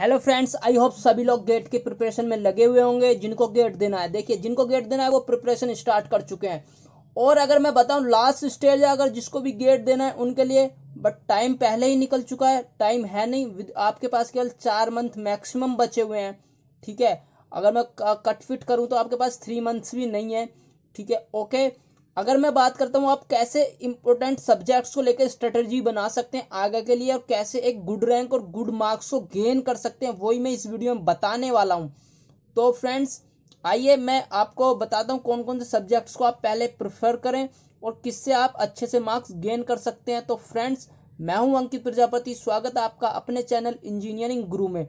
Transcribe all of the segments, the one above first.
hello friends I hope सभी लोग gate के प्रिपरेशन में लगे हुए होंगे जिनको गेट देना है देखिए जिनको गेट देना है वो प्रिपरेशन स्टार्ट कर चुके हैं और अगर मैं बताऊं लास्ट स्टेज अगर जिसको भी गेट देना है उनके लिए बट टाइम पहले ही निकल चुका है टाइम है नहीं आपके पास केवल चार मंथ मैक्सिमम बचे हुए हैं ठीक है अगर मैं कट फिट करूँ तो आपके पास थ्री मंथ्स भी नहीं है ठीक है ओके अगर मैं बात करता हूँ आप कैसे इंपॉर्टेंट सब्जेक्ट्स को लेकर स्ट्रेटेजी बना सकते हैं आगे के लिए और कैसे एक गुड रैंक और गुड मार्क्स को गेन कर सकते हैं वही मैं इस वीडियो में बताने वाला हूँ तो फ्रेंड्स आइए मैं आपको बताता हूँ कौन कौन से सब्जेक्ट्स को आप पहले प्रेफर करें और किससे आप अच्छे से मार्क्स गेन कर सकते हैं तो फ्रेंड्स मैं हूँ अंकित प्रजापति स्वागत है आपका अपने चैनल इंजीनियरिंग गुरु में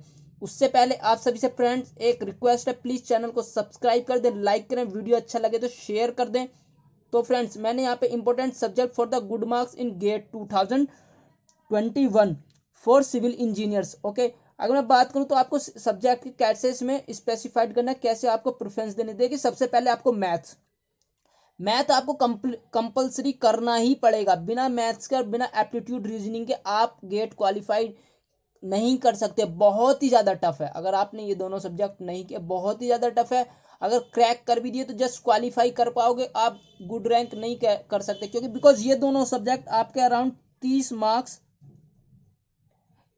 उससे पहले आप सभी से फ्रेंड्स एक रिक्वेस्ट है प्लीज चैनल को सब्सक्राइब कर दें लाइक करें वीडियो अच्छा लगे तो शेयर कर दें तो फ्रेंड्स मैंने यहाँ पे important subject for the good marks in GATE two thousand twenty one for civil engineers okay अगर मैं बात करूं तो आपको सब्जेक्ट कैसे इसमें स्पेसिफाइड करना कैसे आपको प्रेफरेंस देने देगी सबसे पहले आपको मैथ्स मैथ आपको कंपलसरी करना ही पड़ेगा बिना मैथ्स के बिना एप्टीट्यूड रीजनिंग के आप गेट क्वालिफाइड नहीं कर सकते बहुत ही ज़्यादा टफ है अगर आपने ये दोनों सब्जेक्ट नहीं किए बहुत ही ज़्यादा टफ है अगर क्रैक कर भी दिए तो जस्ट क्वालिफाई कर पाओगे आप गुड रैंक नहीं कर सकते क्योंकि बिकॉज ये दोनों सब्जेक्ट आपके अराउंड तीस मार्क्स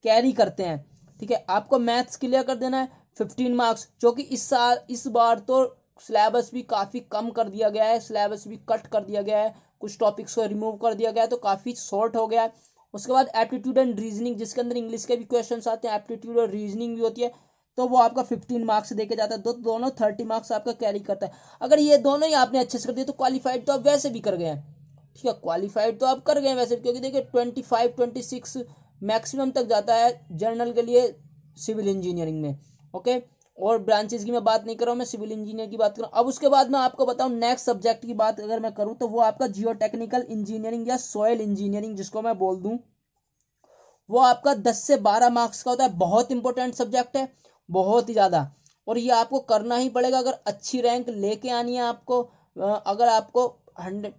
कैरी करते हैं ठीक है आपको मैथ्स क्लियर कर देना है फिफ्टीन मार्क्स जो कि इस साल इस बार तो सिलेबस भी काफ़ी कम कर दिया गया है सिलेबस भी कट कर दिया गया है कुछ टॉपिक्स को रिमूव कर दिया गया है तो काफ़ी शॉर्ट हो गया है उसके बाद एप्टीट्यूड एंड रीजनिंग जिसके अंदर इंग्लिश के भी क्वेश्चन आते हैं एप्टीट्यूड और रीजनिंग भी होती है तो वो आपका फिफ्टीन मार्क्स देके जाता है दो तो दोनों थर्टी मार्क्स आपका कैरी करता है अगर ये दोनों ही आपने अच्छे से कर दिए तो क्वालिफाइड तो आप वैसे भी कर गए हैं ठीक है क्वालिफाइड तो आप कर गए वैसे क्योंकि देखिए twenty five twenty six maximum तक जाता है जनरल के लिए सिविल इंजीनियरिंग में ओके और ब्रांचेज की मैं बात नहीं कर रहा हूँ मैं सिविल इंजीनियर की बात कर रहा हूँ अब उसके बाद मैं आपको बताऊँ नेक्स्ट सब्जेक्ट की बात अगर मैं करूँ तो वो आपका जियो टेक्निकल इंजीनियरिंग या सॉयल इंजीनियरिंग जिसको मैं बोल दूँ वो आपका दस से बारह मार्क्स का होता है बहुत इंपॉर्टेंट सब्जेक्ट है बहुत ही ज़्यादा और ये आपको करना ही पड़ेगा अगर अच्छी रैंक लेके आनी है आपको अगर आपको हंड्रेड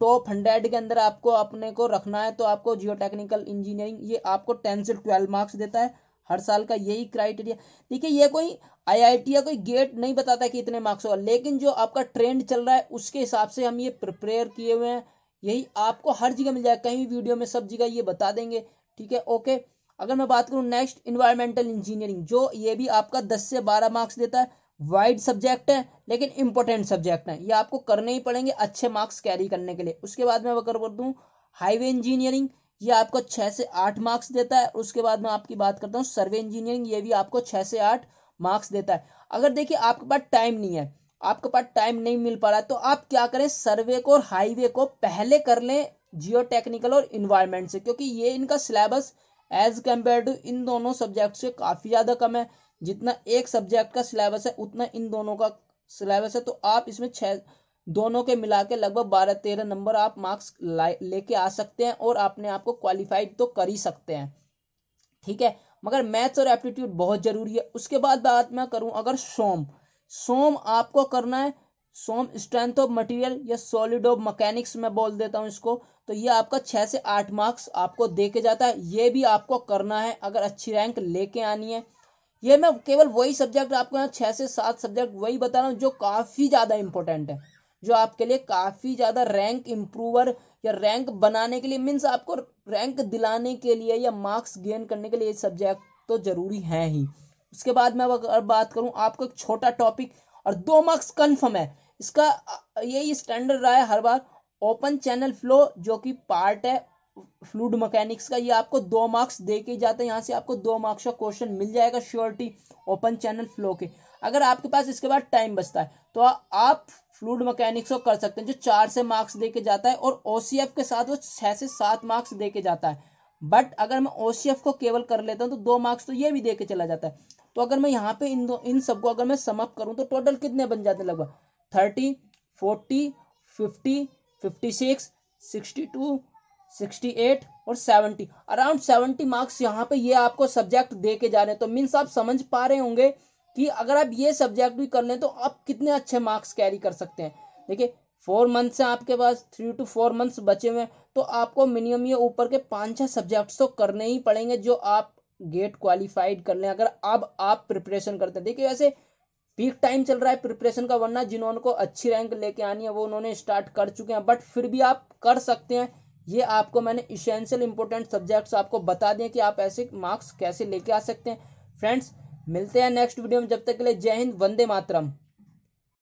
टॉप हंड्रेड के अंदर आपको अपने को रखना है तो आपको जियो टेक्निकल इंजीनियरिंग ये आपको टेन से ट्वेल्व मार्क्स देता है हर साल का यही क्राइटेरिया देखिए ये कोई आईआईटी या कोई गेट नहीं बताता कि इतने मार्क्स होगा लेकिन जो आपका ट्रेंड चल रहा है उसके हिसाब से हम ये प्रिपेयर किए हुए हैं यही आपको हर जगह मिल जाएगा कहीं भी वीडियो में सब जगह ये बता देंगे ठीक है ओके अगर मैं बात करूं नेक्स्ट इन्वायरमेंटल इंजीनियरिंग जो ये भी आपका दस से बारह मार्क्स देता है वाइड सब्जेक्ट है लेकिन इंपॉर्टेंट सब्जेक्ट है ये आपको करने ही पड़ेंगे अच्छे मार्क्स कैरी करने के लिए उसके बाद मैं अगर कर दूँ हाईवे इंजीनियरिंग ये आपको छः से आठ मार्क्स देता है उसके बाद मैं आपकी बात करता हूँ सर्वे इंजीनियरिंग ये भी आपको छः से आठ मार्क्स देता है अगर देखिए आपके पास टाइम नहीं है आपके पास टाइम नहीं मिल पा रहा है तो आप क्या करें सर्वे को और हाईवे को पहले कर लें जियो टेक्निकल और इन्वायरमेंट से क्योंकि ये इनका सिलेबस एज कम्पेयर टू इन दोनों सब्जेक्ट से काफ़ी ज़्यादा कम है जितना एक सब्जेक्ट का सिलेबस है उतना इन दोनों का सिलेबस है तो आप इसमें छह दोनों के मिला के लगभग बारह तेरह नंबर आप मार्क्स लेके आ सकते हैं और अपने आप को क्वालिफाइड तो कर ही सकते हैं ठीक है मगर मैथ्स और एप्टीट्यूड बहुत ज़रूरी है उसके बाद बात मैं करूं अगर सोम सोम आपको करना है सोम स्ट्रेंथ ऑफ मटेरियल या सॉलिड ऑफ मैकेनिक्स में बोल देता हूँ इसको तो ये आपका छह से आठ मार्क्स आपको दे के जाता है ये भी आपको करना है अगर अच्छी रैंक लेके आनी है ये मैं केवल वही सब्जेक्ट आपको यहाँ छह से सात सब्जेक्ट वही बता रहा हूँ जो काफ़ी ज़्यादा इंपॉर्टेंट है जो आपके लिए काफ़ी ज़्यादा रैंक इंप्रूवर या रैंक बनाने के लिए मीन्स आपको रैंक दिलाने के लिए या मार्क्स गेन करने के लिए ये सब्जेक्ट तो ज़रूरी है ही उसके बाद मैं अगर बात करूं आपको एक छोटा टॉपिक और दो मार्क्स कन्फर्म है इसका यही स्टैंडर्ड रहा है हर बार ओपन चैनल फ्लो जो कि पार्ट है फ्लूड मैकेनिक्स का ये आपको दो मार्क्स दे के जाते हैं यहाँ से आपको दो मार्क्स का क्वेश्चन मिल जाएगा श्योरिटी ओपन चैनल फ्लो के अगर आपके पास इसके बाद टाइम बचता है तो आ, आप फ्लूड मैकेनिक्स को कर सकते हैं जो चार से मार्क्स दे के जाता है और ओ के साथ वो छः से सात मार्क्स दे के जाता है बट अगर मैं ओ को केवल कर लेता हूँ तो दो मार्क्स तो ये भी दे के चला जाता है तो अगर मैं यहाँ पे इन दो इन सबको अगर मैं समअप करूँ तो टोटल कितने बन जाते हैं लगभग thirty forty fifty fifty six sixty two sixty eight और सेवेंटी अराउंड सेवेंटी मार्क्स यहाँ पे ये आपको सब्जेक्ट दे के जा रहे हैं तो मीन्स आप समझ पा रहे होंगे कि अगर आप ये सब्जेक्ट भी कर लें तो आप कितने अच्छे मार्क्स कैरी कर सकते हैं देखिए फोर मंथ्स हैं आपके पास थ्री टू फोर मंथ्स बचे हुए हैं तो आपको मिनिमम ये ऊपर के पाँच छः सब्जेक्ट्स तो करने ही पड़ेंगे जो आप गेट क्वालिफाइड कर लें अगर अब आप, आप प्रिपरेशन करते हैं देखिए वैसे पीक टाइम चल रहा है प्रिपरेशन का वरना जिन्होंने को अच्छी रैंक लेके आनी है वो उन्होंने स्टार्ट कर चुके हैं बट फिर भी आप कर सकते हैं ये आपको मैंने इसेंशियल इंपॉर्टेंट सब्जेक्ट्स आपको बता दें कि आप ऐसे मार्क्स कैसे लेके आ सकते हैं फ्रेंड्स मिलते हैं नेक्स्ट वीडियो में जब तक के लिए जय हिंद वंदे मातरम